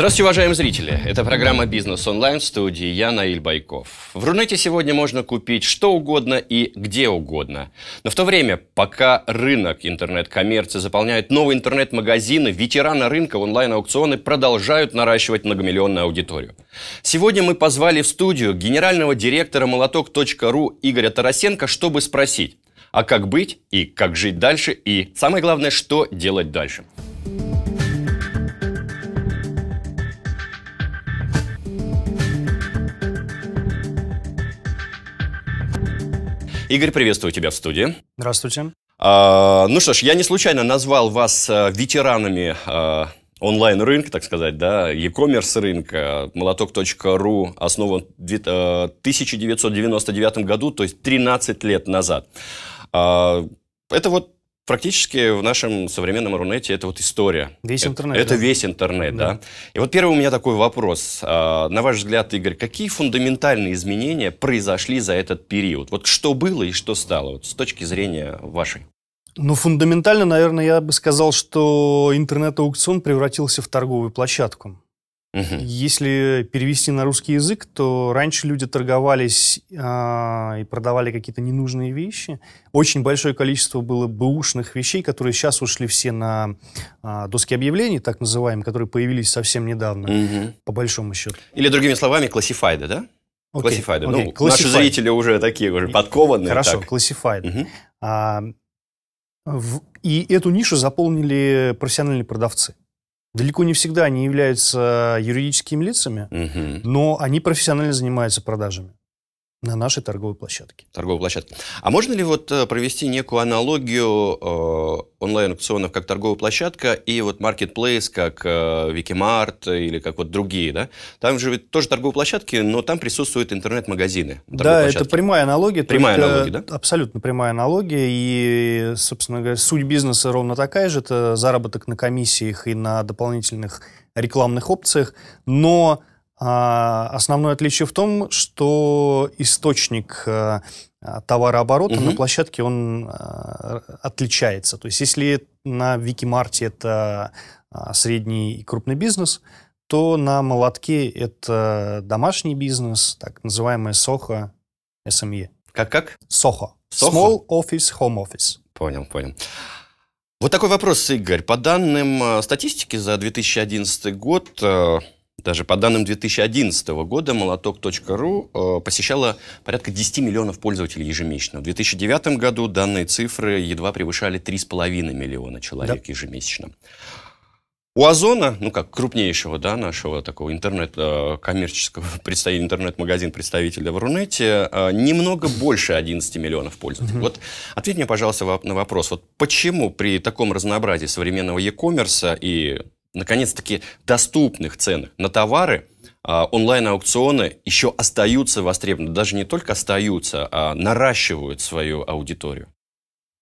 Здравствуйте, уважаемые зрители! Это программа «Бизнес онлайн» в студии я, Наиль Байков. В Рунете сегодня можно купить что угодно и где угодно. Но в то время, пока рынок интернет-коммерции заполняет новые интернет-магазины, ветераны рынка онлайн-аукционы продолжают наращивать многомиллионную аудиторию. Сегодня мы позвали в студию генерального директора молоток.ру Игоря Тарасенко, чтобы спросить, а как быть и как жить дальше, и самое главное, что делать дальше. Игорь, приветствую тебя в студии. Здравствуйте. А, ну что ж, я не случайно назвал вас э, ветеранами а, онлайн-рынка, так сказать, да, e-commerce рынка. Молоток.ру основан в 1999 э, году, то есть 13 лет назад. А, это вот практически в нашем современном Рунете это вот история. Весь интернет. Это, да? это весь интернет, да. да. И вот первый у меня такой вопрос. А, на ваш взгляд, Игорь, какие фундаментальные изменения произошли за этот период? Вот что было и что стало вот с точки зрения вашей? Ну, фундаментально, наверное, я бы сказал, что интернет-аукцион превратился в торговую площадку. Угу. Если перевести на русский язык, то раньше люди торговались а, и продавали какие-то ненужные вещи. Очень большое количество было бэушных вещей, которые сейчас ушли все на а, доски объявлений, так называемые, которые появились совсем недавно, угу. по большому счету. Или другими словами, классифайды, да? Okay, классифайды. Okay, ну, classified. Наши зрители уже такие, уже подкованные. Хорошо, классифайды. Угу. А, и эту нишу заполнили профессиональные продавцы. Далеко не всегда они являются юридическими лицами, угу. но они профессионально занимаются продажами. На нашей торговой площадке. Торговой площадке. А можно ли вот э, провести некую аналогию э, онлайн-аукционов как торговая площадка и вот маркетплейс как э, Викимарт или как вот другие, да? Там же ведь тоже торговые площадки, но там присутствуют интернет-магазины. Да, площадке. это прямая аналогия. Прямая э, аналогия, да? Абсолютно прямая аналогия. И, собственно говоря, суть бизнеса ровно такая же. Это заработок на комиссиях и на дополнительных рекламных опциях. Но а, основное отличие в том, что источник э, товарооборота угу. на площадке он э, отличается. То есть если на Викимарте это э, средний и крупный бизнес, то на молотке это домашний бизнес, так называемая СОХО, СМЕ. Эм Как-как? СОХО. Small Office Home Office. Понял, понял. Вот такой вопрос, Игорь. По данным статистики за 2011 год даже по данным 2011 года молоток.ру э, посещало порядка 10 миллионов пользователей ежемесячно. В 2009 году данные цифры едва превышали 3,5 миллиона человек да. ежемесячно. У Озона, ну как крупнейшего, да, нашего такого интернет-коммерческого э, представителя, интернет-магазин представителя в Рунете, э, немного больше 11 миллионов пользователей. mm Вот ответь мне, пожалуйста, на вопрос, вот почему при таком разнообразии современного e-commerce и наконец-таки, доступных ценах на товары а, онлайн-аукционы еще остаются востребованы. Даже не только остаются, а наращивают свою аудиторию.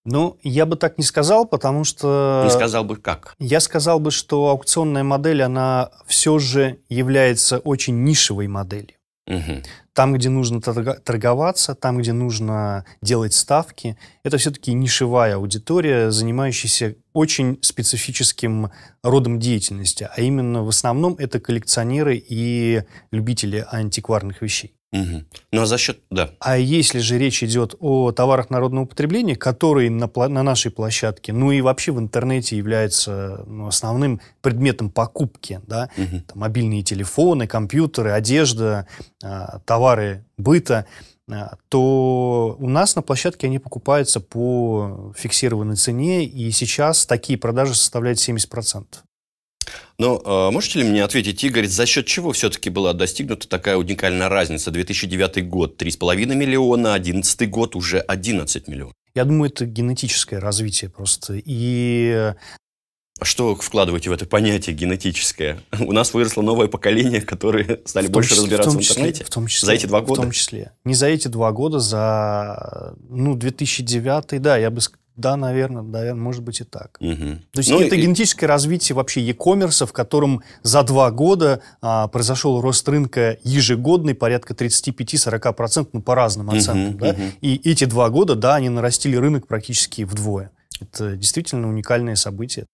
Ну, я бы так не сказал, потому что... Не сказал бы как? Я сказал бы, что аукционная модель, она все же является очень нишевой моделью. Угу. Там, где нужно торговаться, там, где нужно делать ставки, это все-таки нишевая аудитория, занимающаяся очень специфическим родом деятельности, а именно в основном это коллекционеры и любители антикварных вещей. Угу. Ну а за счет, да. А если же речь идет о товарах народного потребления, которые на, на нашей площадке, ну и вообще в интернете являются ну, основным предметом покупки, да, угу. Там, мобильные телефоны, компьютеры, одежда, а, товары быта, а, то у нас на площадке они покупаются по фиксированной цене, и сейчас такие продажи составляют 70%. Но ну, э, а, можете ли мне ответить, Игорь, за счет чего все-таки была достигнута такая уникальная разница? 2009 год 3,5 миллиона, 2011 год уже 11 миллионов. Я думаю, это генетическое развитие просто. И что вкладываете в это понятие генетическое? У нас выросло новое поколение, которые стали больше числе, разбираться в, том числе, в интернете в том числе, за эти два года? В том числе. Не за эти два года, за ну, 2009, да, я бы да, наверное, да, может быть и так. Угу. То есть ну, это и... генетическое развитие вообще e-commerce, в котором за два года а, произошел рост рынка ежегодный порядка 35-40%, ну, по разным оценкам. Угу, да? угу. И эти два года, да, они нарастили рынок практически вдвое. Это действительно уникальное событие.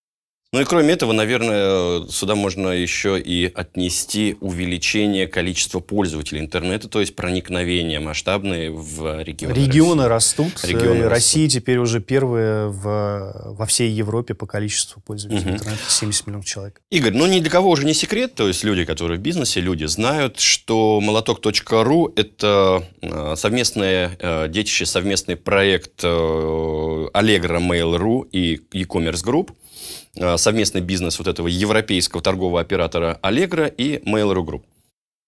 Ну и кроме этого, наверное, сюда можно еще и отнести увеличение количества пользователей интернета, то есть проникновение масштабные в регионы. Регионы России. растут. Регионы э, Россия растут. теперь уже первая в, во всей Европе по количеству пользователей угу. интернета, 70 миллионов человек. Игорь, ну ни для кого уже не секрет, то есть люди, которые в бизнесе, люди знают, что молоток.ру — это э, совместное э, детище, совместный проект Allegro Mail.ru и e-commerce Group — Э, совместный бизнес вот этого европейского торгового оператора Allegro и Mail.ru Group.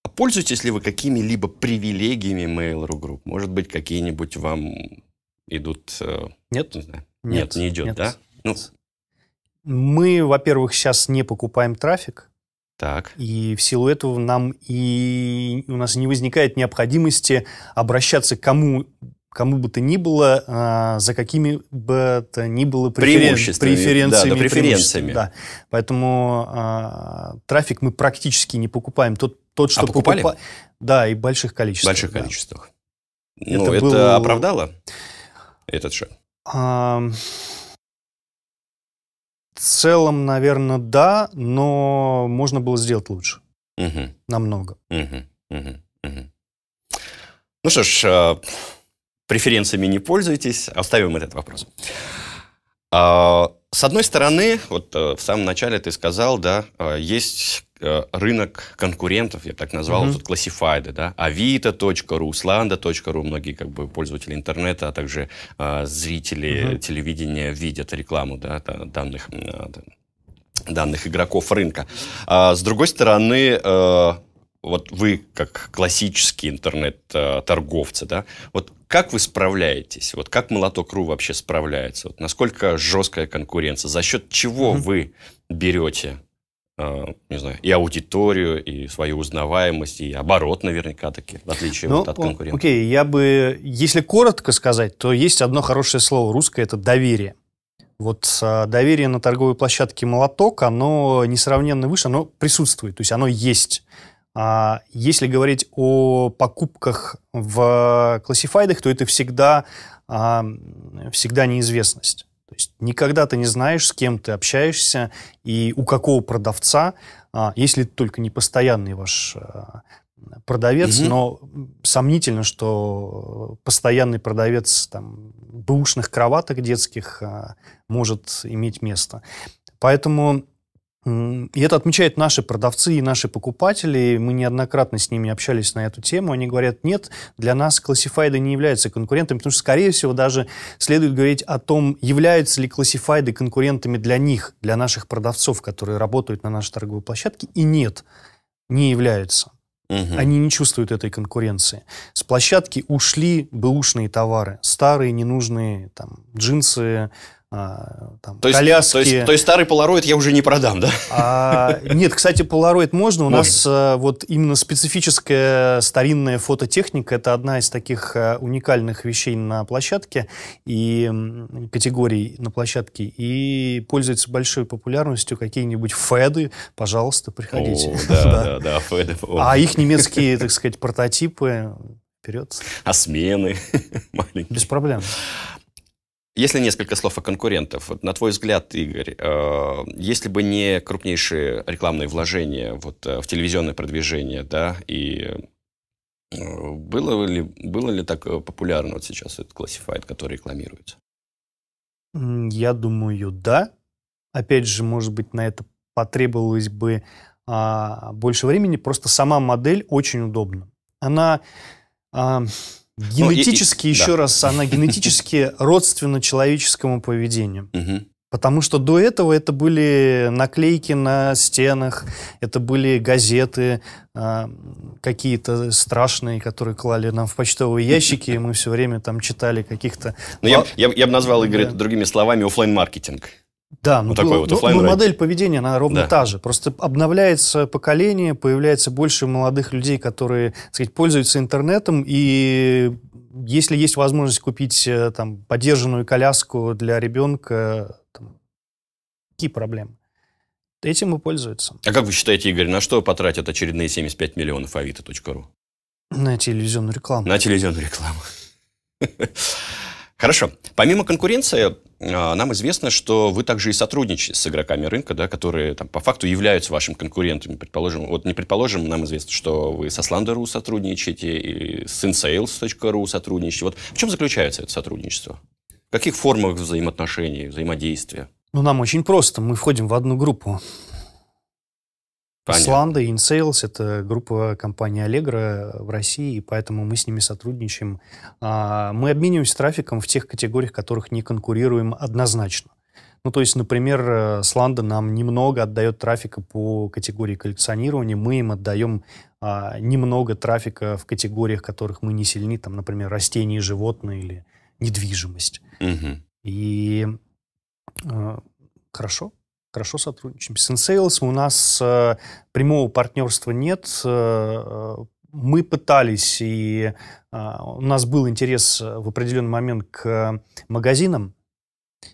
А пользуетесь ли вы какими-либо привилегиями Mail.ru Group? Может быть, какие-нибудь вам идут... Э, нет. Не знаю. Нет, нет, не идет, нет. да? Ну. Мы, во-первых, сейчас не покупаем трафик. Так. И в силу этого нам и у нас не возникает необходимости обращаться к кому кому бы то ни было, а, за какими бы то ни было преферен... преференциями. Да, да, преференциями. Да. Поэтому а, трафик мы практически не покупаем. Тот, тот а что а покупали? Покупа... Да, и больших количествах. больших да. количествах. Ну, это, это было... оправдало этот шаг? А... В целом, наверное, да, но можно было сделать лучше. Угу. Намного. Угу. Угу. Угу. Ну что ж, а, Преференциями не пользуйтесь, оставим этот вопрос. А, с одной стороны, вот э, в самом начале ты сказал, да, э, есть э, рынок конкурентов, я так назвал, mm-hmm. тут классифайды, да, avito.ru, slanda.ru, многие как бы пользователи интернета, а также зрители mm-hmm. телевидения видят рекламу, да, данных данных игроков рынка. А, с другой стороны, вот вы как классический интернет-торговцы, да, вот как вы справляетесь? Вот как Молоток.ру вообще справляется? Вот насколько жесткая конкуренция? За счет чего вы берете, э, не знаю, и аудиторию, и свою узнаваемость, и оборот наверняка таки, в отличие ну, вот от конкурентов? Окей, я бы, если коротко сказать, то есть одно хорошее слово русское – это доверие. Вот э, доверие на торговой площадке «Молоток», оно несравненно выше, оно присутствует, то есть оно есть. А, если говорить о покупках в классифайдах, то это всегда, а, всегда неизвестность. То есть никогда ты не знаешь, с кем ты общаешься и у какого продавца, а, если только не постоянный ваш продавец, угу. но сомнительно, что постоянный продавец там, бэушных кроваток детских может иметь место. Поэтому и это отмечают наши продавцы и наши покупатели. Мы неоднократно с ними общались на эту тему. Они говорят, нет, для нас классифайды не являются конкурентами, потому что, скорее всего, даже следует говорить о том, являются ли классифайды конкурентами для них, для наших продавцов, которые работают на нашей торговой площадке. И нет, не являются. Угу. Они не чувствуют этой конкуренции. С площадки ушли бэушные товары, старые ненужные там, джинсы, а, там, то есть, коляски. То есть, то есть старый полароид я уже не продам, да? А, нет, кстати, полароид можно. У Может. нас а, вот именно специфическая старинная фототехника. Это одна из таких а, уникальных вещей на площадке и категорий на площадке. И пользуется большой популярностью какие-нибудь феды. Пожалуйста, приходите. О, да, да, да, да, феды. А их немецкие, так сказать, прототипы вперед. А смены маленькие. Без проблем. Если несколько слов о конкурентах, вот на твой взгляд, Игорь, э, если бы не крупнейшие рекламные вложения вот, э, в телевизионное продвижение, да, и э, было ли, было ли так популярно вот сейчас этот классифайт, который рекламируется? Я думаю, да. Опять же, может быть, на это потребовалось бы а, больше времени. Просто сама модель очень удобна. Она а, Генетически, ну, и, еще да. раз, она генетически родственна человеческому поведению. Потому что до этого это были наклейки на стенах, это были газеты а, какие-то страшные, которые клали нам в почтовые ящики, и мы все время там читали каких-то... Ну, я, я, я бы назвал, Игорь, да. другими словами, офлайн маркетинг да, ну, вот такой ну, вот ну, ну модель поведения, она ровно да. та же. Просто обновляется поколение, появляется больше молодых людей, которые, так сказать, пользуются интернетом, и если есть возможность купить э, там подержанную коляску для ребенка, там, какие проблемы? Этим и пользуются. А как вы считаете, Игорь, на что потратят очередные 75 миллионов авито.ру? На телевизионную рекламу. На телевизионную рекламу. Хорошо. Помимо конкуренции, а, нам известно, что вы также и сотрудничаете с игроками рынка, да, которые там, по факту являются вашим конкурентами. Предположим, вот не предположим, нам известно, что вы со Slander.ru сотрудничаете, и с InSales.ru сотрудничаете. Вот в чем заключается это сотрудничество? В каких формах взаимоотношений, взаимодействия? Ну, нам очень просто. Мы входим в одну группу. Понятно. Сланда и InSales — это группа компании Allegro в России, и поэтому мы с ними сотрудничаем. А, мы обмениваемся трафиком в тех категориях, в которых не конкурируем однозначно. Ну, то есть, например, э, Сланда нам немного отдает трафика по категории коллекционирования, мы им отдаем а, немного трафика в категориях, в которых мы не сильны, там, например, растения, животные или недвижимость. Угу. И а, хорошо, хорошо сотрудничаем. С InSales у нас э, прямого партнерства нет. Э, э, мы пытались, и э, у нас был интерес э, в определенный момент к магазинам,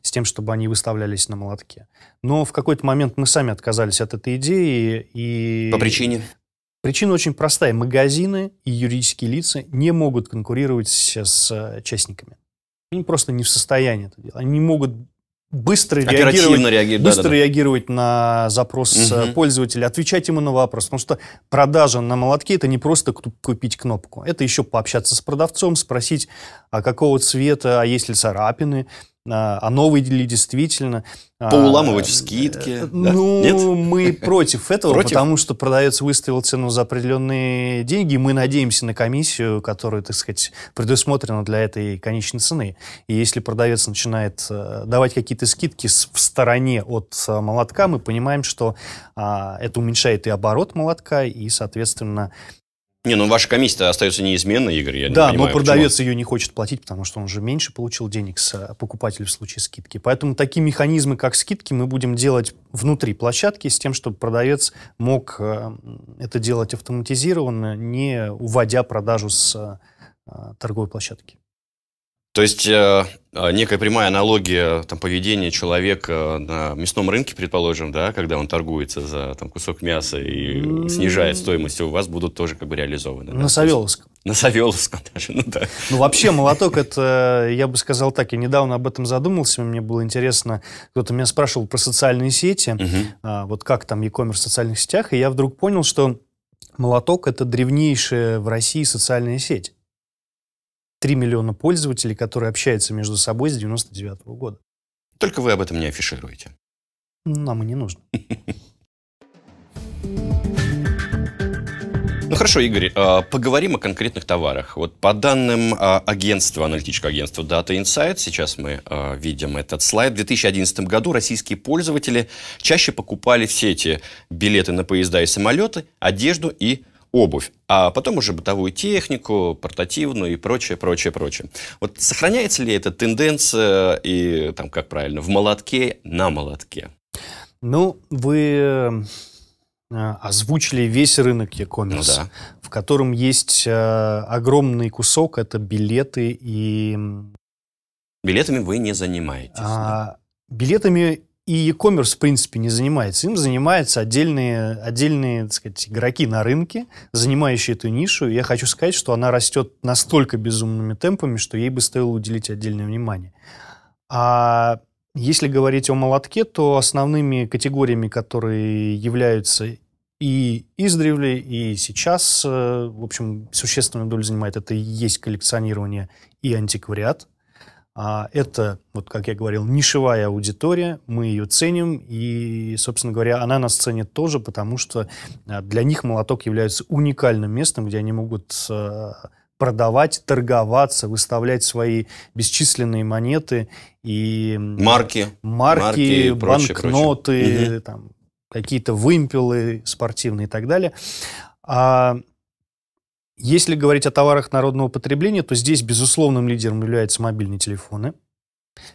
с тем, чтобы они выставлялись на молотке. Но в какой-то момент мы сами отказались от этой идеи. И... По причине? Причина очень простая. Магазины и юридические лица не могут конкурировать с э, частниками. Они просто не в состоянии это делать. Они не могут быстро реагировать, реагировать, быстро да, да, реагировать да. на запрос угу. пользователя, отвечать ему на вопрос. Потому что продажа на молотке это не просто купить кнопку. Это еще пообщаться с продавцом, спросить, а какого цвета, а есть ли царапины, а, а новые ли действительно. А, Поуламывать а, скидки. Э, да? Ну, Нет? мы против этого, против? потому что продавец выставил цену за определенные деньги, мы надеемся на комиссию, которая, так сказать, предусмотрена для этой конечной цены. И если продавец начинает э, давать какие-то скидки в стороне от э, молотка, мы понимаем, что а, это уменьшает и оборот молотка, и, соответственно, не, ну ваша комиссия остается неизменной, Игорь, я Да, не понимаю, но продавец почему. ее не хочет платить, потому что он же меньше получил денег с э, покупателя в случае скидки. Поэтому такие механизмы, как скидки, мы будем делать внутри площадки с тем, чтобы продавец мог э, это делать автоматизированно, не уводя продажу с э, торговой площадки. То есть э, э, некая прямая аналогия там, поведения человека э, на мясном рынке, предположим, да, когда он торгуется за там, кусок мяса и mm. снижает стоимость, у вас будут тоже как бы реализованы. На да? Савеловском. На Савеловском даже, ну да. Ну вообще молоток это, я бы сказал так, я недавно об этом задумался, мне было интересно, кто-то меня спрашивал про социальные сети, uh-huh. вот как там e-commerce в социальных сетях, и я вдруг понял, что молоток это древнейшая в России социальная сеть. 3 миллиона пользователей, которые общаются между собой с 99 -го года. Только вы об этом не афишируете. Нам и не нужно. Ну хорошо, Игорь, а, поговорим о конкретных товарах. Вот по данным а, агентства, аналитического агентства Data Insight, сейчас мы а, видим этот слайд, в 2011 году российские пользователи чаще покупали в сети билеты на поезда и самолеты, одежду и обувь, а потом уже бытовую технику, портативную и прочее, прочее, прочее. Вот сохраняется ли эта тенденция и, там, как правильно, в молотке, на молотке? Ну, вы э, озвучили весь рынок e-commerce, ну, да. в котором есть э, огромный кусок, это билеты и... Билетами вы не занимаетесь. А, да? Билетами и e-commerce, в принципе, не занимается. Им занимаются отдельные, отдельные так сказать, игроки на рынке, занимающие эту нишу. И я хочу сказать, что она растет настолько безумными темпами, что ей бы стоило уделить отдельное внимание. А если говорить о молотке, то основными категориями, которые являются и издревле, и сейчас, э, в общем, существенную долю занимает это и есть коллекционирование и антиквариат. А это, вот как я говорил, нишевая аудитория, мы ее ценим, и, собственно говоря, она нас ценит тоже, потому что а, для них молоток является уникальным местом, где они могут а, продавать, торговаться, выставлять свои бесчисленные монеты и марки, марки, марки банкноты, Угу. какие-то вымпелы спортивные и так далее. А если говорить о товарах народного потребления, то здесь безусловным лидером являются мобильные телефоны.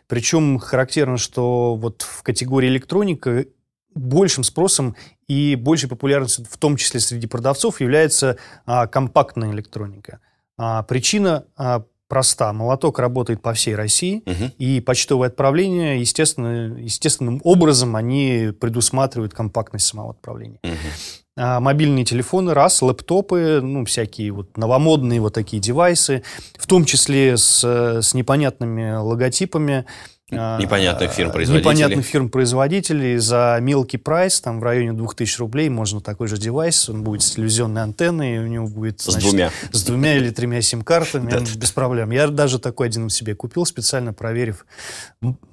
Причем характерно, что вот в категории электроника большим спросом и большей популярностью, в том числе среди продавцов, является а, компактная электроника. А, причина а, проста. Молоток работает по всей России, угу. и почтовые отправления, естественно, естественным образом, они предусматривают компактность самого отправления. Угу. А, мобильные телефоны, раз, лэптопы, ну, всякие вот новомодные вот такие девайсы, в том числе с, э, с непонятными логотипами, а, непонятных фирм-производителей. Непонятных фирм-производителей за мелкий прайс, там в районе 2000 рублей можно такой же девайс, он будет с телевизионной антенной, и у него будет... Значит, с двумя. С двумя или тремя сим-картами, без проблем. Я даже такой один себе купил, специально проверив,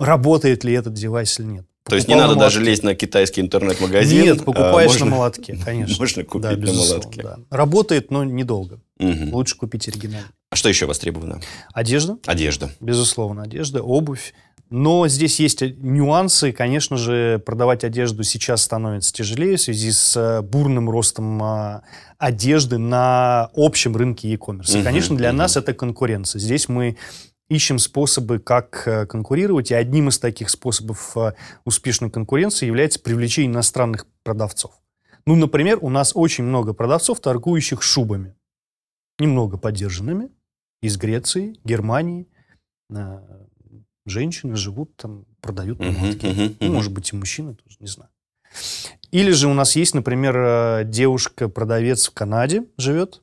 работает ли этот девайс или нет. То есть не надо даже лезть на китайский интернет-магазин. Нет, а покупаешь на молотке, конечно. Можно купить да, на молотке. Работает, но недолго. Лучше купить оригинал. А что еще востребовано? Одежда. Одежда. Безусловно, одежда, обувь, но здесь есть э, нюансы. Конечно же, продавать одежду сейчас становится тяжелее в связи с э, бурным ростом а, одежды на общем рынке e-commerce. Конечно, для нас это конкуренция. Здесь мы ищем способы, как э, конкурировать. И одним из таких способов успешной конкуренции является привлечение иностранных продавцов. Ну, например, у нас очень много продавцов, торгующих шубами. Немного поддержанными из Греции, Германии, женщины живут там, продают помадки. Uh-huh, uh-huh, uh-huh. Ну, может быть, и мужчины тоже, не знаю. Или же у нас есть, например, э, девушка-продавец в Канаде живет.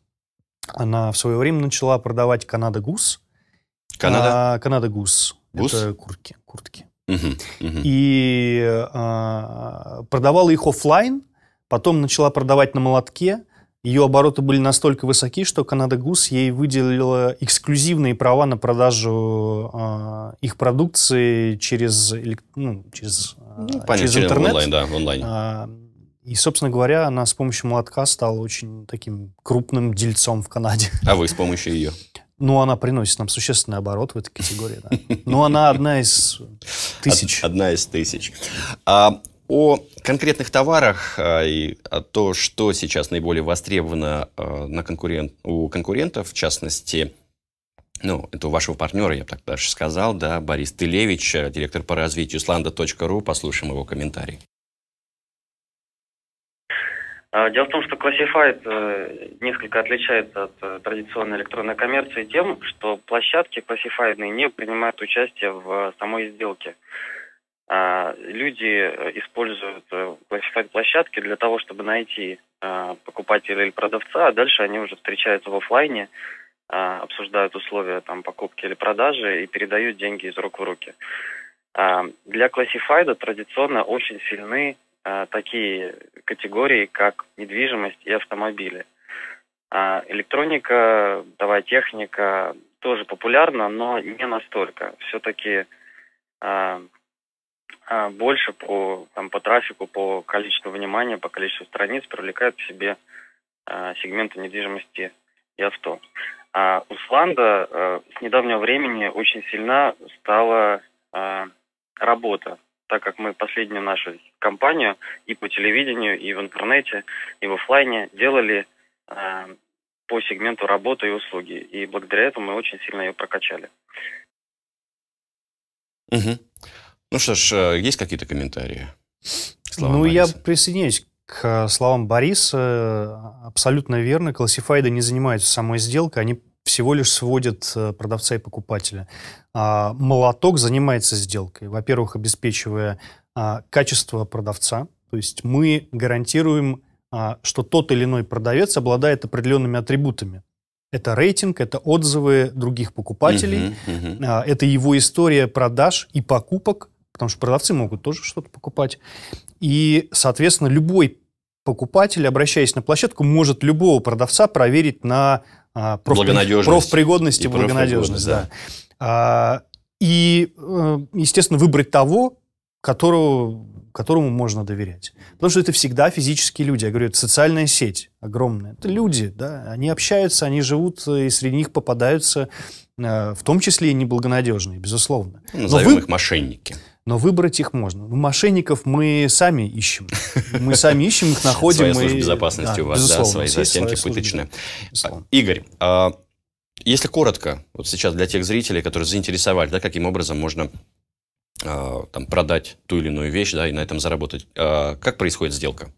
Она в свое время начала продавать Канада Гус. Канада? А, Канада Гус. Гус? Это куртки. куртки. Uh-huh, uh-huh. И а, продавала их офлайн, потом начала продавать на молотке, ее обороты были настолько высоки, что Канада Гус ей выделила эксклюзивные права на продажу э, их продукции через, ну, через, а, ну, понятно, через интернет. Онлайн, да, онлайн. А, и, собственно говоря, она с помощью молотка стала очень таким крупным дельцом в Канаде. А вы с помощью ее? Ну, она приносит нам существенный оборот в этой категории, да. Но ну, она одна из тысяч. Одна из тысяч о конкретных товарах а, и то, что сейчас наиболее востребовано а, на конкурент, у конкурентов, в частности, ну, это у вашего партнера, я бы так даже сказал, да, Борис Тылевич, а, директор по развитию slanda.ru. Послушаем его комментарий. Дело в том, что Classified э, несколько отличается от э, традиционной электронной коммерции тем, что площадки классифайдные не принимают участие в э, самой сделке. А, люди э, используют классификат-площадки э, для того, чтобы найти а, покупателя или продавца, а дальше они уже встречаются в офлайне, а, обсуждают условия там, покупки или продажи и передают деньги из рук в руки. Для классифайда традиционно очень сильны такие категории, как недвижимость и автомобили. Электроника, давай техника тоже популярна, но не настолько. Все-таки а, больше по, там, по трафику, по количеству внимания, по количеству страниц привлекают к себе э, сегменты недвижимости и авто. А Усланда э, с недавнего времени очень сильна стала э, работа, так как мы последнюю нашу компанию и по телевидению, и в интернете, и в офлайне делали э, по сегменту работы и услуги. И благодаря этому мы очень сильно ее прокачали. Угу. Ну что ж, э, есть какие-то комментарии? Слова ну, Бориса? я присоединяюсь к э, словам Бориса. Абсолютно верно. Классифайды не занимаются самой сделкой, они всего лишь сводят э, продавца и покупателя. А, молоток занимается сделкой. Во-первых, обеспечивая а, качество продавца. То есть мы гарантируем, а, что тот или иной продавец обладает определенными атрибутами. Это рейтинг, это отзывы других покупателей, uh-huh, uh-huh. это его история продаж и покупок, потому что продавцы могут тоже что-то покупать. И, соответственно, любой покупатель, обращаясь на площадку, может любого продавца проверить на а, проф... профпригодность и, и благонадежность. Да. Да. и, э, естественно, выбрать того, которого, которому можно доверять. Потому что это всегда физические люди. Я говорю, это социальная сеть огромная. Это люди, да, они общаются, они живут, э, и среди них попадаются, э, в том числе и неблагонадежные, безусловно. Назовем ну, Но вы... их мошенники но выбрать их можно. Ну, мошенников мы сами ищем. Мы сами ищем, их находим. Своя служба безопасности у вас, да, свои застенки пыточные. Безусловно. А, Игорь, а если коротко, вот сейчас для тех зрителей, которые заинтересовались, да, каким образом можно а, там, продать ту или иную вещь да, и на этом заработать, а, как происходит сделка?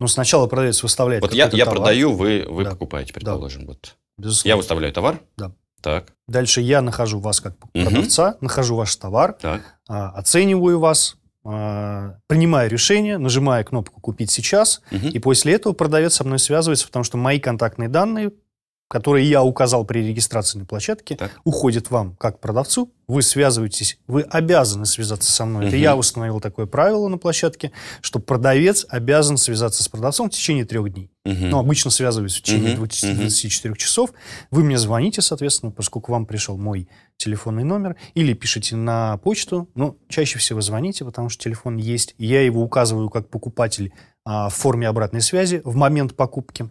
Ну, сначала продавец выставляет Вот я, я товар. продаю, вы, вы да. покупаете, предположим. Да. Вот. Безусловно. Я выставляю товар. Да. Так. Дальше я нахожу вас как угу. продавца, нахожу ваш товар, так. А, оцениваю вас, а, принимаю решение, нажимаю кнопку «Купить сейчас», угу. и после этого продавец со мной связывается, потому что мои контактные данные которые я указал при регистрации на площадке, так. уходит вам как продавцу. Вы связываетесь, вы обязаны связаться со мной. Угу. Это я установил такое правило на площадке, что продавец обязан связаться с продавцом в течение трех дней. Угу. Ну, Но обычно связываюсь в течение угу. 20, 24 угу. часов. Вы мне звоните, соответственно, поскольку вам пришел мой телефонный номер, или пишите на почту. Ну, чаще всего звоните, потому что телефон есть. Я его указываю как покупатель а, в форме обратной связи в момент покупки.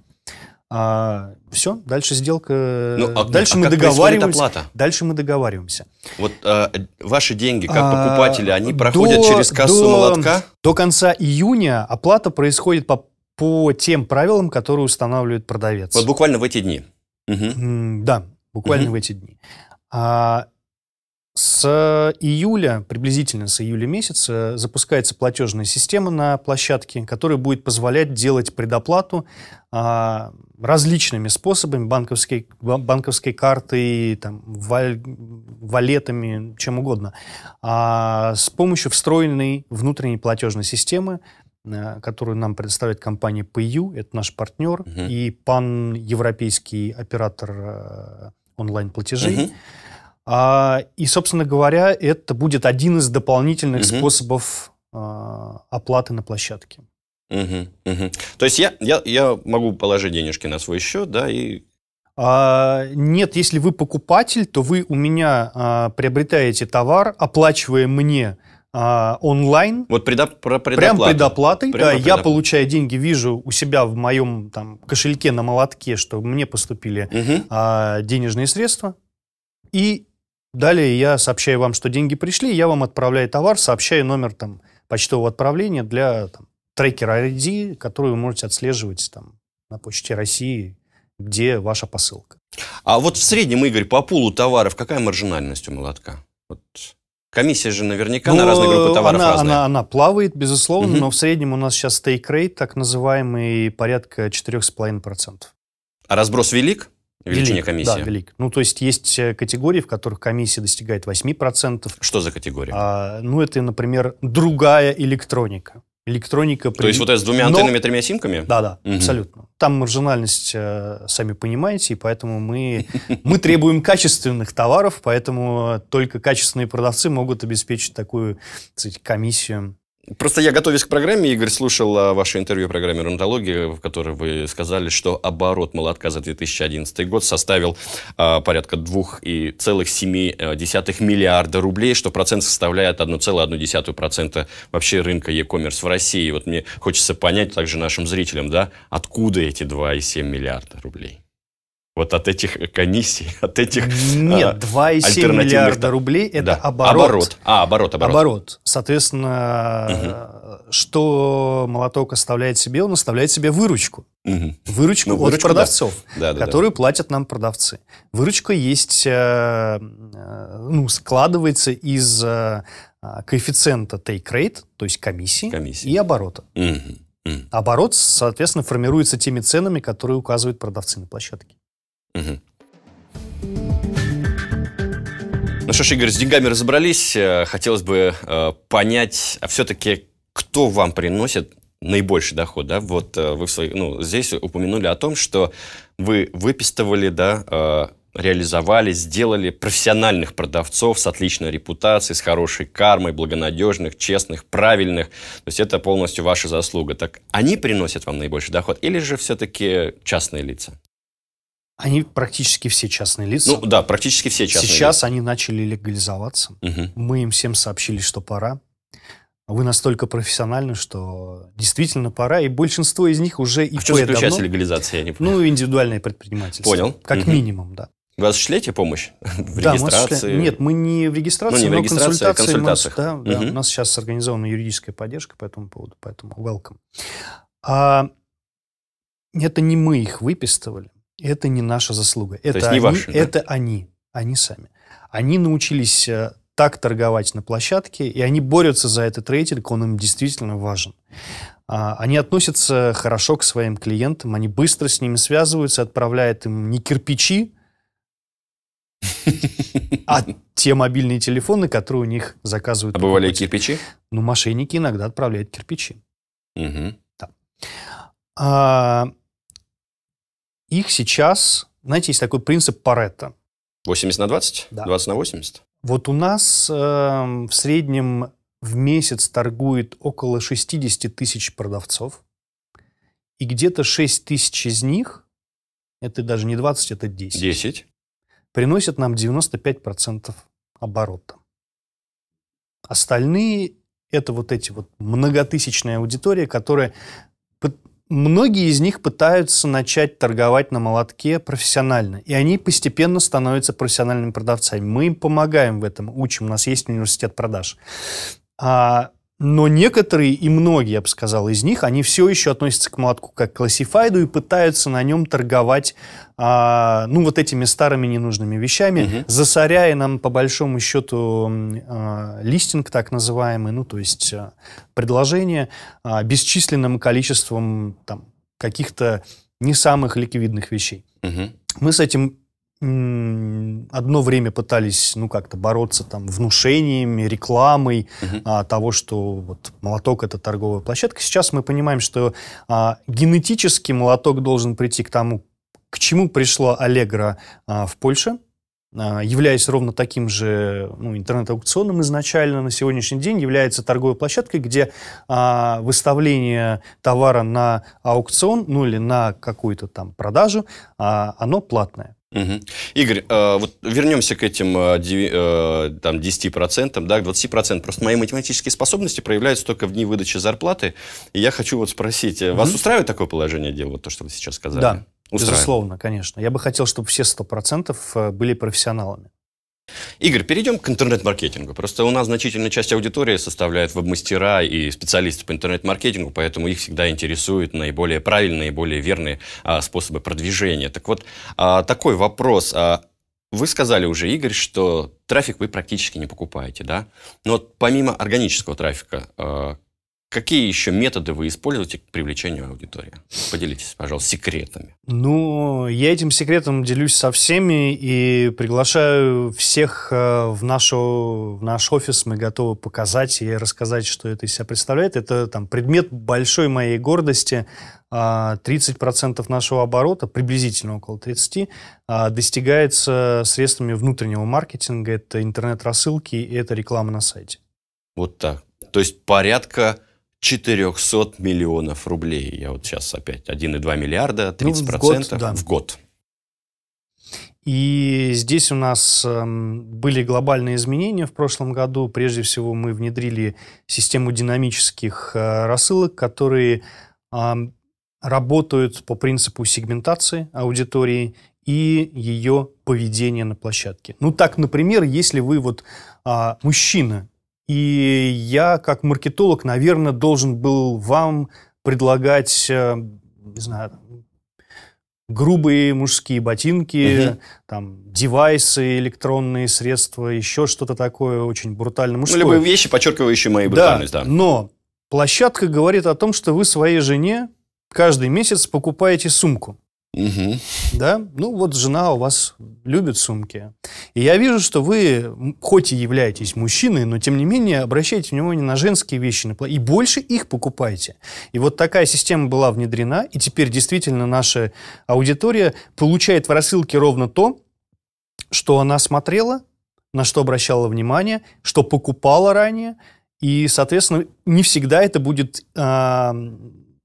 А все, дальше сделка. Ну, а, э, дальше а мы договариваемся. Оплата? Дальше мы договариваемся. Вот а, ваши деньги как а, покупатели, они проходят до, через кассу до, молотка? До конца июня оплата происходит по, по тем правилам, которые устанавливает продавец. Вот буквально в эти дни. Угу. Да, буквально угу. в эти дни. А, с июля, приблизительно с июля месяца, запускается платежная система на площадке, которая будет позволять делать предоплату а, различными способами, банковской, банковской картой, там, валь, валетами, чем угодно, а, с помощью встроенной внутренней платежной системы, а, которую нам предоставит компания PayU, это наш партнер, угу. и пан-европейский оператор а, э, онлайн-платежей. Угу. А, и, собственно говоря, это будет один из дополнительных угу. способов а, оплаты на площадке. Угу, угу. То есть я, я, я могу положить денежки на свой счет, да, и... А, нет, если вы покупатель, то вы у меня а, приобретаете товар, оплачивая мне а, онлайн. Вот предоп- про предоплату. Прям предоплатой. Прямо да, предоплату. я, получая деньги, вижу у себя в моем там, кошельке на молотке, что мне поступили угу. а, денежные средства. И Далее я сообщаю вам, что деньги пришли, я вам отправляю товар, сообщаю номер там, почтового отправления для там, трекера ID, который вы можете отслеживать там, на почте России, где ваша посылка. А вот в среднем, Игорь, по пулу товаров какая маржинальность у молотка? Вот Комиссия же наверняка ну, на разные группы товаров она, разная. Она, она плавает, безусловно, угу. но в среднем у нас сейчас стейк-рейт, так называемый, порядка 4,5%. А разброс велик? Величине комиссии. Да, велик. Ну, то есть есть э, категории, в которых комиссия достигает 8%. Что за категория? А, ну, это, например, другая электроника. Электроника... При... То есть вот это с двумя Но... тремя симками? Да, да, угу. абсолютно. Там маржинальность, э, сами понимаете, и поэтому мы, мы требуем качественных товаров, поэтому только качественные продавцы могут обеспечить такую, кстати, комиссию Просто я, готовясь к программе, Игорь, слушал а, ваше интервью программе «Рантология», в которой вы сказали, что оборот молотка за 2011 год составил а, порядка 2,7 а, миллиарда рублей, что процент составляет 1,1% вообще рынка e-commerce в России. Вот мне хочется понять также нашим зрителям, да, откуда эти 2,7 миллиарда рублей? вот от этих комиссий, от этих Нет, 2,7 а, миллиарда рублей – это да. оборот. Оборот. А, оборот, оборот. Оборот. Соответственно, угу. что молоток оставляет себе? Он оставляет себе выручку. Угу. Выручку ну, от продавцов, да. Да, да, да. платят нам продавцы. Выручка есть, э, э, ну, складывается из э, а, коэффициента take rate, то есть комиссии, комиссии. и оборота. Угу. Оборот, соответственно, формируется теми ценами, которые указывают продавцы на площадке. Угу. Ну что ж, Игорь, с деньгами разобрались. Э, хотелось бы э, понять, а все-таки кто вам приносит наибольший доход, да? Вот э, вы в своей, ну, здесь упомянули о том, что вы выписывали, да, э, реализовали, сделали профессиональных продавцов с отличной репутацией, с хорошей кармой, благонадежных, честных, правильных. То есть это полностью ваша заслуга. Так они приносят вам наибольший доход или же все-таки частные лица? Они практически все частные лица. Ну да, практически все частные. Сейчас лица. они начали легализоваться. Угу. Мы им всем сообщили, что пора. Вы настолько профессиональны, что действительно пора, и большинство из них уже ИП а что заключается давно, легализация, я не понял. Ну, индивидуальное предпринимательство. Понял. Как угу. минимум, да. Вы осуществляете помощь в да, регистрации? Мы Нет, мы не в регистрации, ну, не в регистрации, но а консультации. А консультациях. нас, да, угу. да, у нас сейчас организована юридическая поддержка по этому поводу, поэтому welcome. А, это не мы их выписывали. Это не наша заслуга. Это, есть, они, ваши, да? это они, они сами. Они научились э, так торговать на площадке, и они борются за этот рейтинг, он им действительно важен. А, они относятся хорошо к своим клиентам, они быстро с ними связываются, отправляют им не кирпичи, а те мобильные телефоны, которые у них заказывают. А бывали кирпичи? Ну, мошенники иногда отправляют кирпичи. Угу. Да. А, их сейчас, знаете, есть такой принцип Паретта. 80 на 20? Да. 20 на 80? Вот у нас э, в среднем в месяц торгует около 60 тысяч продавцов, и где-то 6 тысяч из них, это даже не 20, это 10. 10. Приносят нам 95% оборота. Остальные – это вот эти вот многотысячная аудитория, которая Многие из них пытаются начать торговать на молотке профессионально, и они постепенно становятся профессиональными продавцами. Мы им помогаем в этом, учим, у нас есть университет продаж. А но некоторые и многие, я бы сказал, из них, они все еще относятся к молотку как к классифайду и пытаются на нем торговать, а, ну, вот этими старыми ненужными вещами, угу. засоряя нам, по большому счету, а, листинг так называемый, ну, то есть а, предложение а, бесчисленным количеством там каких-то не самых ликвидных вещей. Угу. Мы с этим одно время пытались, ну, как-то бороться там внушениями, рекламой угу. а, того, что вот молоток это торговая площадка. Сейчас мы понимаем, что а, генетически молоток должен прийти к тому, к чему пришло Аллегра а, в Польше, а, являясь ровно таким же ну, интернет-аукционом изначально на сегодняшний день, является торговой площадкой, где а, выставление товара на аукцион, ну или на какую-то там продажу, а, оно платное. Угу. Игорь, э, вот вернемся к этим э, э, там, 10%, да, к 20%. Просто мои математические способности проявляются только в дни выдачи зарплаты. И я хочу вот спросить, угу. вас устраивает такое положение дел, вот то, что вы сейчас сказали? Да, устраивает. безусловно, конечно. Я бы хотел, чтобы все 100% э, были профессионалами. Игорь, перейдем к интернет-маркетингу. Просто у нас значительная часть аудитории составляет веб-мастера и специалисты по интернет-маркетингу, поэтому их всегда интересуют наиболее правильные, более верные а, способы продвижения. Так вот, а, такой вопрос. А, вы сказали уже, Игорь, что трафик вы практически не покупаете, да? Но помимо органического трафика, а, Какие еще методы вы используете к привлечению аудитории? Поделитесь, пожалуйста, секретами. Ну, я этим секретом делюсь со всеми и приглашаю всех э, в, нашу, в наш офис. Мы готовы показать и рассказать, что это из себя представляет. Это там, предмет большой моей гордости. 30% а, нашего оборота, приблизительно около 30%, а, достигается средствами внутреннего маркетинга. Это интернет-рассылки и это реклама на сайте. Вот так. То есть порядка 400 миллионов рублей. Я вот сейчас опять 1,2 миллиарда, 30% ну, в, год, да. в год. И здесь у нас эм, были глобальные изменения в прошлом году. Прежде всего мы внедрили систему динамических э, рассылок, которые эм, работают по принципу сегментации аудитории и ее поведения на площадке. Ну так, например, если вы вот а, мужчина и я, как маркетолог, наверное, должен был вам предлагать, э, не знаю, грубые мужские ботинки, угу. там, девайсы, электронные средства, еще что-то такое очень брутально мужское. Ну, любые вещи, подчеркивающие мою брутальность, да. да. Но площадка говорит о том, что вы своей жене каждый месяц покупаете сумку. Угу. Да? Ну, вот жена у вас любит сумки. И я вижу, что вы, хоть и являетесь мужчиной, но тем не менее обращаете внимание на женские вещи и больше их покупаете. И вот такая система была внедрена, и теперь действительно наша аудитория получает в рассылке ровно то, что она смотрела, на что обращала внимание, что покупала ранее, и, соответственно, не всегда это будет... Э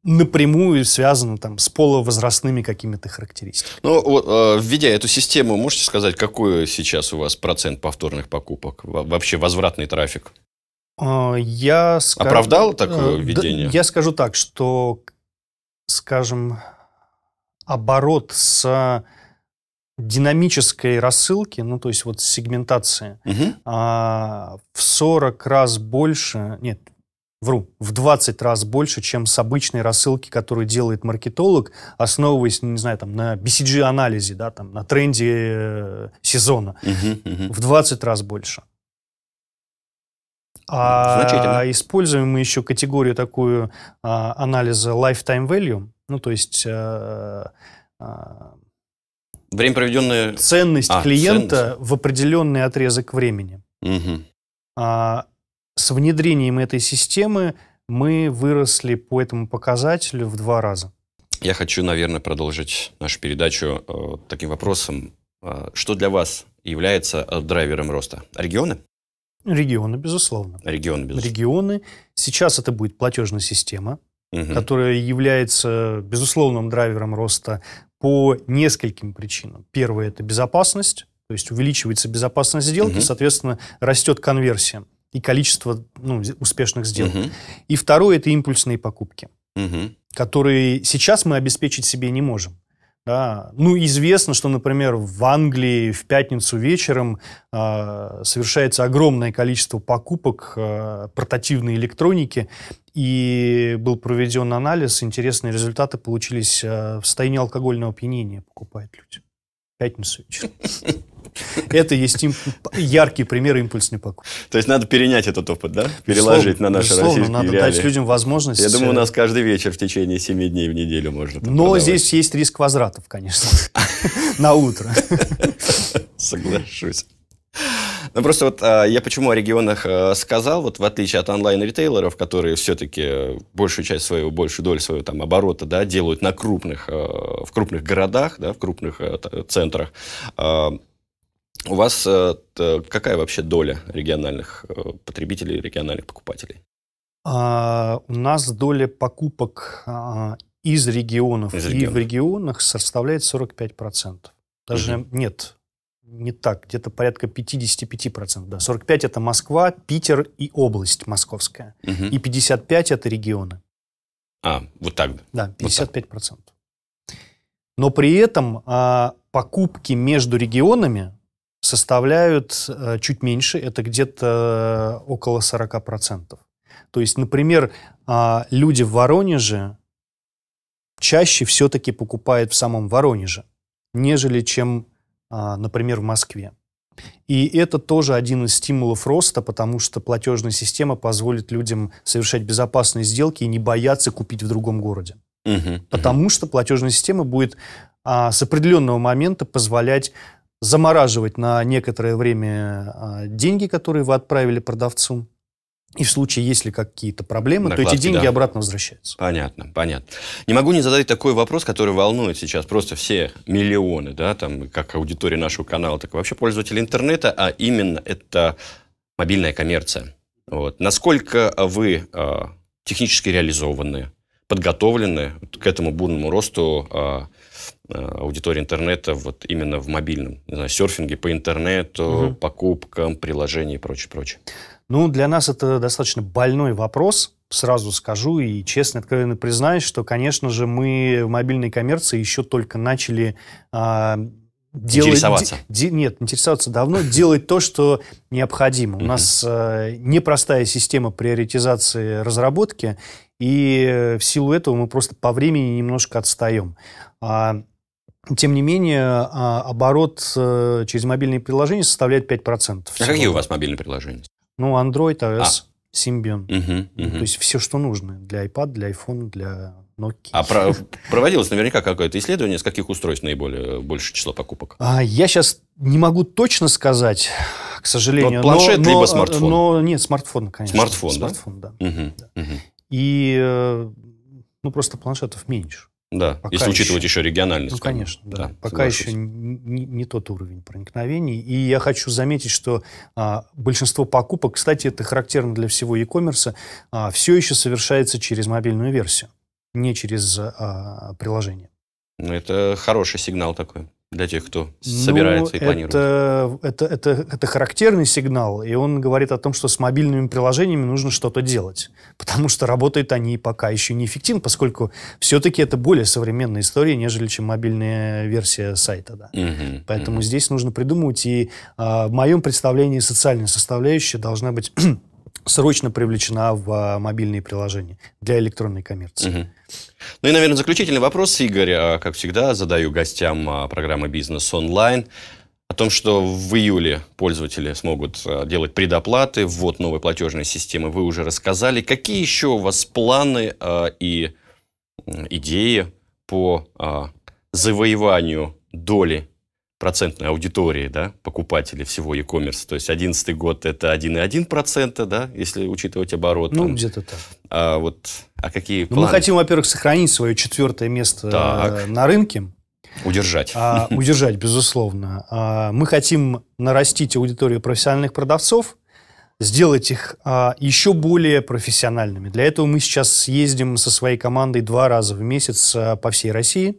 напрямую связано там с полувозрастными какими-то характеристиками. Ну, вот а, введя эту систему, можете сказать, какой сейчас у вас процент повторных покупок? Вообще возвратный трафик? А, я скажу, Оправдал такое э, введение? Я скажу так, что, скажем, оборот с динамической рассылки, ну, то есть вот сегментации, угу. в 40 раз больше, нет, вру, в 20 раз больше, чем с обычной рассылки, которую делает маркетолог, основываясь, ну, не знаю, там, на BCG-анализе, да, там, на тренде э, сезона. Угу, угу. В 20 раз больше. А используем мы еще категорию такую а, анализа lifetime value, ну, то есть... А, а, Время, проведенное... Ценность а, клиента ценность. в определенный отрезок времени. Угу. А, с внедрением этой системы мы выросли по этому показателю в два раза. Я хочу, наверное, продолжить нашу передачу э, таким вопросом. Э, что для вас является э, драйвером роста? Регионы? Регионы, безусловно. Регионы, безусловно. Регионы. Сейчас это будет платежная система, угу. которая является безусловным драйвером роста по нескольким причинам. Первое – это безопасность. То есть увеличивается безопасность сделки, угу. соответственно, растет конверсия и количество ну, успешных сделок. Угу. И второе – это импульсные покупки, угу. которые сейчас мы обеспечить себе не можем. Да. Ну, известно, что, например, в Англии в пятницу вечером э, совершается огромное количество покупок э, портативной электроники, и был проведен анализ, интересные результаты получились э, в состоянии алкогольного опьянения покупают люди пятницу Это есть им яркий пример импульсной покупки. То есть надо перенять этот опыт, да? Переложить безусловно, на наши безусловно, российские надо реалии. дать людям возможность... Я думаю, у э, нас каждый вечер в течение 7 дней в неделю можно Но продавать. здесь есть риск возвратов, конечно, на утро. Соглашусь. Ну, просто вот а, я почему о регионах э, сказал, вот в отличие от онлайн-ритейлеров, которые все-таки большую часть своего, большую долю своего там оборота, да, делают на крупных, э, в крупных городах, да, в крупных э, центрах, у вас какая вообще доля региональных потребителей, региональных покупателей? А, у нас доля покупок а, из регионов из и регионов. в регионах составляет 45%. Даже угу. нет, не так, где-то порядка 55%. Да. 45% это Москва, Питер и область московская. Угу. И 55% это регионы. А, вот так. Да, 55%. Вот так. Но при этом а, покупки между регионами составляют а, чуть меньше, это где-то э, около 40%. То есть, например, а, люди в Воронеже чаще все-таки покупают в самом Воронеже, нежели чем а, например, в Москве. И это тоже один из стимулов роста, потому что платежная система позволит людям совершать безопасные сделки и не бояться купить в другом городе. Угу, потому угу. что платежная система будет а, с определенного момента позволять замораживать на некоторое время а, деньги, которые вы отправили продавцу, и в случае, если какие-то проблемы, Накладки, то эти деньги да. обратно возвращаются. Понятно, понятно. Не могу не задать такой вопрос, который волнует сейчас просто все миллионы, да, там, как аудитории нашего канала, так и вообще пользователи интернета, а именно это мобильная коммерция. Вот. Насколько вы э, технически реализованы, подготовлены к этому бурному росту э, аудитории интернета вот именно в мобильном, не знаю, серфинге по интернету, угу. покупкам, приложений и прочее, прочее. Ну, для нас это достаточно больной вопрос, сразу скажу и честно, откровенно признаюсь, что, конечно же, мы в мобильной коммерции еще только начали а, делать... Интересоваться. Де, нет, интересоваться давно. Делать то, что необходимо. У нас э, непростая система приоритизации разработки, и в силу этого мы просто по времени немножко отстаем. А, тем не менее, а, оборот э, через мобильные приложения составляет 5%. А какие у вас мобильные приложения? Ну, Android, iOS, а. Symbian. Угу, ну, угу. То есть все, что нужно для iPad, для iPhone, для Nokia. А про- проводилось наверняка какое-то исследование, с каких устройств наиболее большее число покупок? А, я сейчас не могу точно сказать, к сожалению. Вот планшет но, либо но, смартфон? Но нет, смартфон, конечно. Смартфон, смартфон да? Смартфон, да. Угу, да. Угу. И э, ну просто планшетов меньше. Да, пока если еще. учитывать еще региональность. Ну, конечно, да. да пока соглашусь. еще не, не тот уровень проникновений. И я хочу заметить, что а, большинство покупок, кстати, это характерно для всего e-commerce, а, все еще совершается через мобильную версию, не через а, приложение. Ну, это хороший сигнал такой. Для тех, кто ну, собирается ну, и планирует. Это, это, это, это характерный сигнал, и он говорит о том, что с мобильными приложениями нужно что-то делать, потому что работают они пока еще неэффективно, поскольку все-таки это более современная история, нежели чем мобильная версия сайта. Да. Угу, Поэтому угу. здесь нужно придумывать, и э, в моем представлении социальная составляющая должна быть срочно привлечена в а, мобильные приложения для электронной коммерции. Угу. Ну и, наверное, заключительный вопрос, Игорь, а, как всегда, задаю гостям а, программы «Бизнес онлайн» о том, что в июле пользователи смогут делать предоплаты, ввод новой платежной системы вы уже рассказали. Какие еще у вас планы и идеи по завоеванию доли процентной аудитории, да, покупателей всего e-commerce. То есть одиннадцатый год это 1,1%, да, если учитывать оборот. Ну, где-то так. А вот, а какие планы? Мы хотим, во-первых, сохранить свое четвертое место так. Э, на рынке. Удержать. А, удержать, безусловно. А, мы хотим нарастить аудиторию профессиональных продавцов, сделать их а, еще более профессиональными. Для этого мы сейчас ездим со своей командой два раза в месяц а, по всей России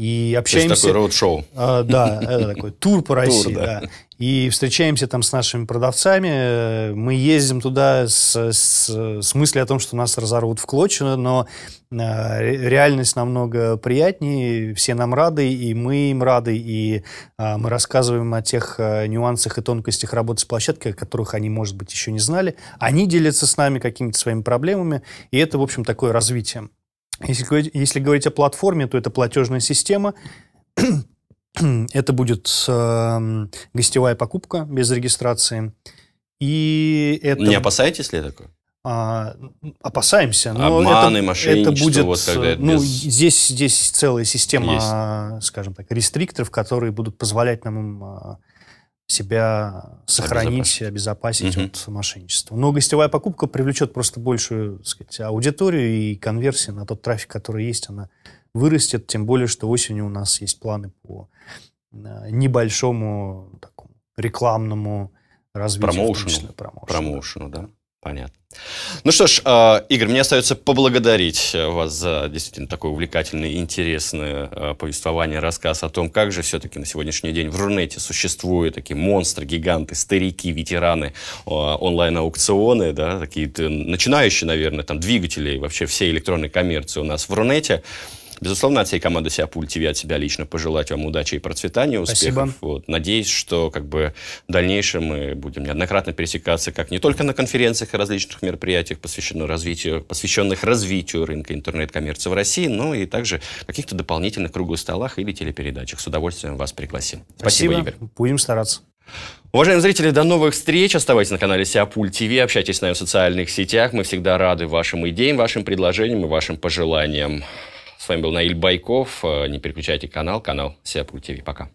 и общаемся. Это есть такой роуд-шоу. Э, да, это такой тур по России, тур, да. да. И встречаемся там с нашими продавцами. Мы ездим туда с, с, с мыслью о том, что нас разорвут в клочья, но э, реальность намного приятнее. Все нам рады, и мы им рады, и э, мы рассказываем о тех э, нюансах и тонкостях работы с площадкой, о которых они, может быть, еще не знали. Они делятся с нами какими-то своими проблемами, и это, в общем, такое развитие. Если, если говорить о платформе, то это платежная система. это будет э, гостевая покупка без регистрации. И это... Не опасаетесь ли такое? а, опасаемся. Но Обманы, это, мошенничество. Это будет, вот когда э, это ну, без... здесь, здесь целая система, есть. скажем так, рестрикторов, которые будут позволять нам эм, себя сохранить, обезопасить угу. от мошенничества. Но гостевая покупка привлечет просто большую так сказать, аудиторию и конверсию на тот трафик, который есть, она вырастет, тем более, что осенью у нас есть планы по э, небольшому такому рекламному развитию. Промоушену. Числе, промоушену, промоушену да. да. Понятно. Ну что ж, а, Игорь, мне остается поблагодарить э, вас за действительно такое увлекательное и интересное э, повествование, рассказ о том, как же все-таки на сегодняшний день в Рунете существуют такие монстры, гиганты, старики, ветераны, онлайн-аукционы, да, такие э, начинающие, наверное, там двигатели вообще всей электронной коммерции у нас в Рунете. Безусловно, от всей команды Сиапульти от себя лично пожелать вам удачи и процветания, успехов. Спасибо. Вот. Надеюсь, что как бы, в дальнейшем мы будем неоднократно пересекаться как не только на конференциях и различных мероприятиях, посвященных развитию, посвященных развитию рынка интернет-коммерции в России, но и также каких-то дополнительных круглых столах или телепередачах. С удовольствием вас пригласим. Спасибо, Спасибо Игорь. Будем стараться. Уважаемые зрители, до новых встреч. Оставайтесь на канале Сиапуль ТВ, общайтесь с нами в социальных сетях. Мы всегда рады вашим идеям, вашим предложениям и вашим пожеланиям. С вами был Наиль Байков. Э, не переключайте канал, канал Сиапуль ТВ. Пока.